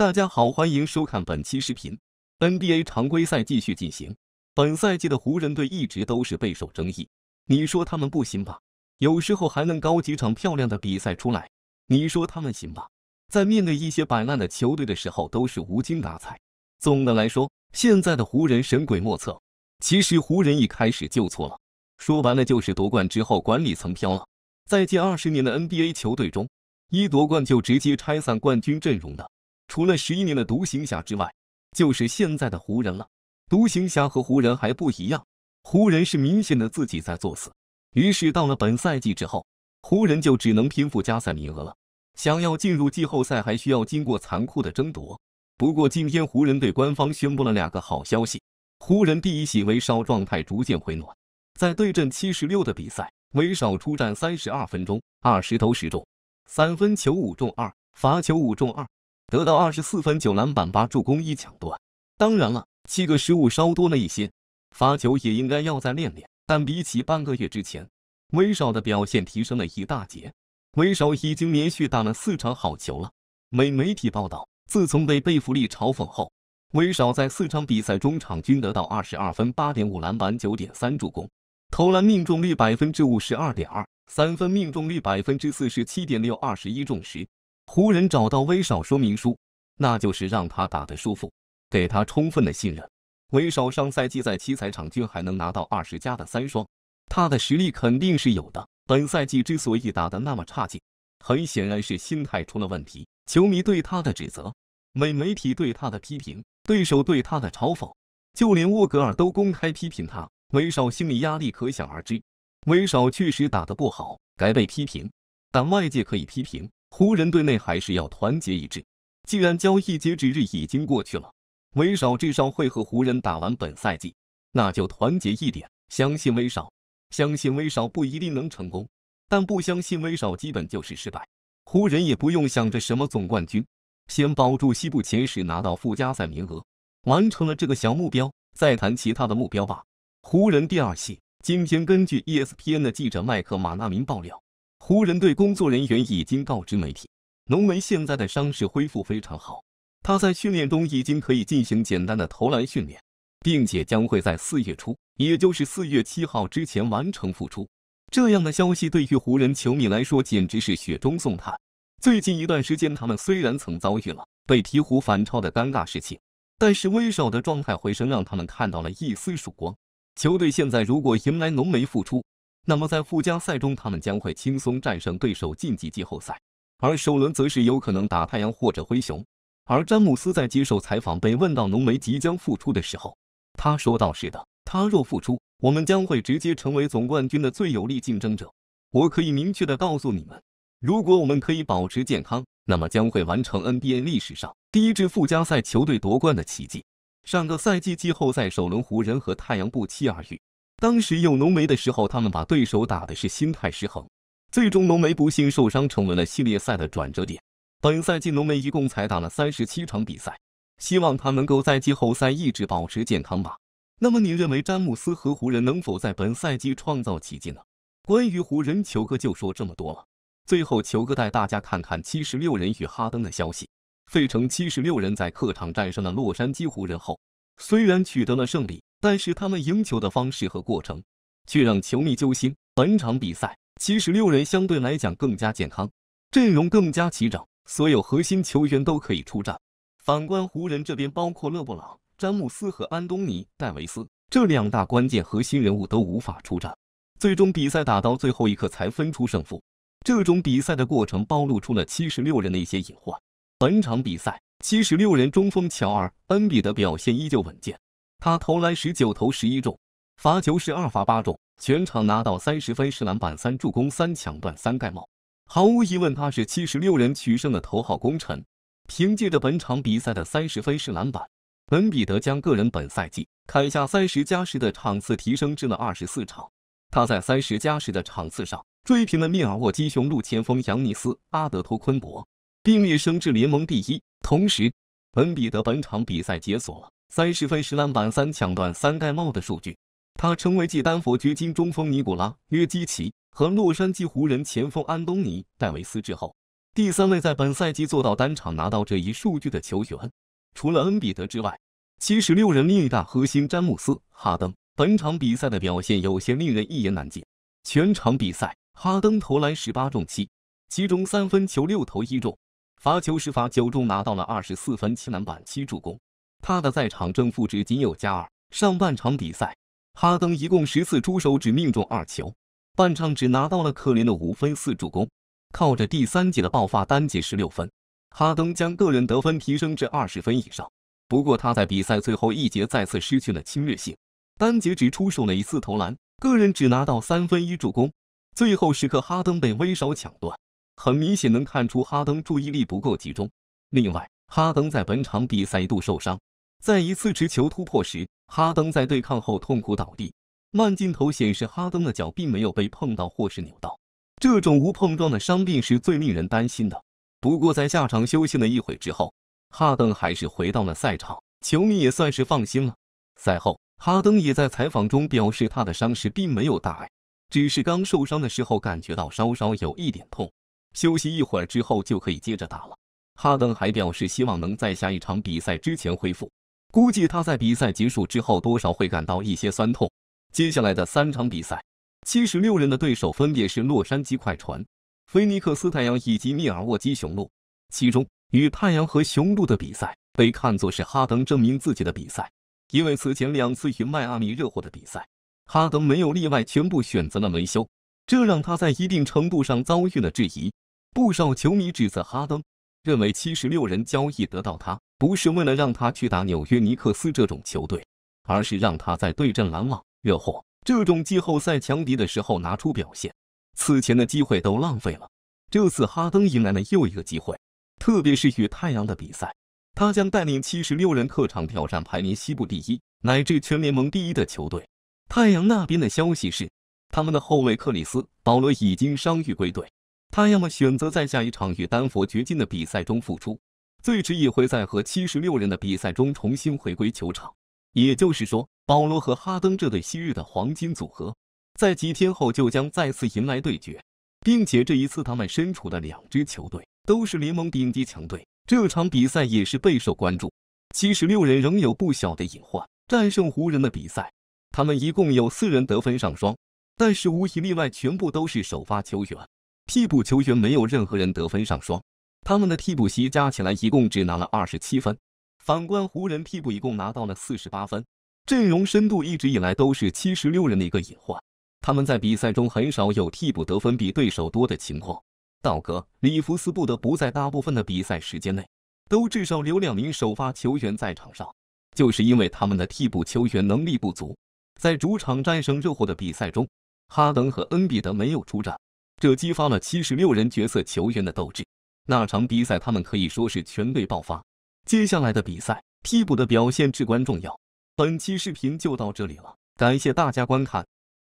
大家好，欢迎收看本期视频。NBA 常规赛继续进行，本赛季的湖人队一直都是备受争议。你说他们不行吧？有时候还能搞几场漂亮的比赛出来。你说他们行吧？在面对一些摆烂的球队的时候，都是无精打采。总的来说，现在的湖人神鬼莫测。其实湖人一开始就错了，说白了就是夺冠之后管理层飘了。在近二十年的 NBA 球队中，一夺冠就直接拆散冠军阵容的。除了十一年的独行侠之外，就是现在的湖人了。独行侠和湖人还不一样，湖人是明显的自己在作死。于是到了本赛季之后，湖人就只能拼附加赛名额了。想要进入季后赛，还需要经过残酷的争夺。不过今天湖人队官方宣布了两个好消息：湖人第一席威少状态逐渐回暖，在对阵七十六的比赛，威少出战三十二分钟，二十投十中，三分球五中二，罚球五中二。得到二十四分九篮板八助攻一抢断，当然了，七个失误稍多了一些，罚球也应该要再练练。但比起半个月之前，威少的表现提升了一大截。威少已经连续打了四场好球了。美媒体报道，自从被贝弗利嘲讽后，威少在四场比赛中场均得到二十二分八点五篮板九点三助攻，投篮命中率百分之五十二点二，三分命中率百分之四十七点六，二十一中十。湖人找到威少说明书，那就是让他打得舒服，给他充分的信任。威少上赛季在七彩场均还能拿到二十加的三双，他的实力肯定是有的。本赛季之所以打得那么差劲，很显然是心态出了问题。球迷对他的指责，美媒体对他的批评，对手对他的嘲讽，就连沃格尔都公开批评他，威少心理压力可想而知。威少确实打得不好，该被批评，但外界可以批评。湖人队内还是要团结一致。既然交易截止日已经过去了，威少至少会和湖人打完本赛季，那就团结一点，相信威少。相信威少不一定能成功，但不相信威少，基本就是失败。湖人也不用想着什么总冠军，先保住西部前十，拿到附加赛名额，完成了这个小目标，再谈其他的目标吧。湖人第二系今天根据 ESPN 的记者麦克马纳明爆料。湖人队工作人员已经告知媒体，浓眉现在的伤势恢复非常好，他在训练中已经可以进行简单的投篮训练，并且将会在四月初，也就是四月七号之前完成复出。这样的消息对于湖人球迷来说简直是雪中送炭。最近一段时间，他们虽然曾遭遇了被鹈鹕反超的尴尬事情，但是威少的状态回升让他们看到了一丝曙光。球队现在如果迎来浓眉复出，那么在附加赛中，他们将会轻松战胜对手晋级季后赛，而首轮则是有可能打太阳或者灰熊。而詹姆斯在接受采访被问到浓眉即将复出的时候，他说道：“是的，他若复出，我们将会直接成为总冠军的最有力竞争者。我可以明确的告诉你们，如果我们可以保持健康，那么将会完成 NBA 历史上第一支附加赛球队夺冠的奇迹。上个赛季季后赛首轮，湖人和太阳不期而遇。”当时有浓眉的时候，他们把对手打的是心态失衡。最终浓眉不幸受伤，成为了系列赛的转折点。本赛季浓眉一共才打了三十七场比赛，希望他能够在季后赛一直保持健康吧。那么你认为詹姆斯和湖人能否在本赛季创造奇迹呢？关于湖人，球哥就说这么多了。最后，球哥带大家看看七十六人与哈登的消息。费城七十六人在客场战胜了洛杉矶湖人后，虽然取得了胜利。但是他们赢球的方式和过程却让球迷揪心。本场比赛，七十六人相对来讲更加健康，阵容更加齐整，所有核心球员都可以出战。反观湖人这边，包括勒布朗、詹姆斯和安东尼·戴维斯这两大关键核心人物都无法出战，最终比赛打到最后一刻才分出胜负。这种比赛的过程暴露出了七十六人的一些隐患。本场比赛，七十六人中锋乔尔·恩比德表现依旧稳健。他投篮十九投十一中，罚球是二罚八中，全场拿到三十分，十篮板，三助攻，三抢断，三盖帽。毫无疑问，他是七十六人取胜的头号功臣。凭借着本场比赛的三十分十篮板，本彼得将个人本赛季砍下三十加十的场次提升至了二十四场。他在三十加十的场次上追平了密尔沃基雄鹿前锋扬尼斯·阿德托昆博，并列升至联盟第一。同时，本彼得本场比赛解锁了。三十分、十篮板、三抢断、三盖帽的数据，他成为继丹佛掘金中锋尼古拉·约基奇和洛杉矶湖人前锋安东尼·戴维斯之后，第三位在本赛季做到单场拿到这一数据的球员。除了恩比德之外，七十六人另一大核心詹姆斯·哈登本场比赛的表现有些令人一言难尽。全场比赛，哈登投篮十八中七，其中三分球六投一中，罚球十罚九中，拿到了二十四分、七篮板、七助攻。他的在场正负值仅有加二。上半场比赛，哈登一共十次出手只命中二球，半场只拿到了可怜的五分四助攻。靠着第三节的爆发，单节十六分，哈登将个人得分提升至二十分以上。不过他在比赛最后一节再次失去了侵略性，单节只出手了一次投篮，个人只拿到三分一助攻。最后时刻，哈登被威少抢断，很明显能看出哈登注意力不够集中。另外，哈登在本场比赛一度受伤。在一次持球突破时，哈登在对抗后痛苦倒地。慢镜头显示，哈登的脚并没有被碰到或是扭到。这种无碰撞的伤病是最令人担心的。不过，在下场休息了一会之后，哈登还是回到了赛场，球迷也算是放心了。赛后，哈登也在采访中表示，他的伤势并没有大碍，只是刚受伤的时候感觉到稍稍有一点痛，休息一会儿之后就可以接着打了。哈登还表示，希望能在下一场比赛之前恢复。估计他在比赛结束之后，多少会感到一些酸痛。接下来的三场比赛，七十六人的对手分别是洛杉矶快船、菲尼克斯太阳以及密尔沃基雄鹿。其中，与太阳和雄鹿的比赛被看作是哈登证明自己的比赛，因为此前两次与迈阿密热火的比赛，哈登没有例外，全部选择了维修，这让他在一定程度上遭遇了质疑。不少球迷指责哈登，认为七十六人交易得到他。不是为了让他去打纽约尼克斯这种球队，而是让他在对阵篮网、热火这种季后赛强敌的时候拿出表现。此前的机会都浪费了，这次哈登迎来了又一个机会。特别是与太阳的比赛，他将带领七十六人客场挑战排名西部第一乃至全联盟第一的球队。太阳那边的消息是，他们的后卫克里斯·保罗已经伤愈归队，他要么选择在下一场与丹佛掘金的比赛中复出。最迟也会在和七十六人的比赛中重新回归球场，也就是说，保罗和哈登这对昔日的黄金组合，在几天后就将再次迎来对决，并且这一次他们身处的两支球队都是联盟顶级强队，这场比赛也是备受关注。七十六人仍有不小的隐患，战胜湖人的比赛，他们一共有四人得分上双，但是无一例外全部都是首发球员，替补球员没有任何人得分上双。他们的替补席加起来一共只拿了二十七分，反观湖人替补一共拿到了四十八分。阵容深度一直以来都是七十六人的一个隐患，他们在比赛中很少有替补得分比对手多的情况。道格里弗斯不得不在大部分的比赛时间内都至少留两名首发球员在场上，就是因为他们的替补球员能力不足。在主场战胜热火的比赛中，哈登和恩比德没有出战，这激发了七十六人角色球员的斗志。那场比赛，他们可以说是全队爆发。接下来的比赛，替补的表现至关重要。本期视频就到这里了，感谢大家观看。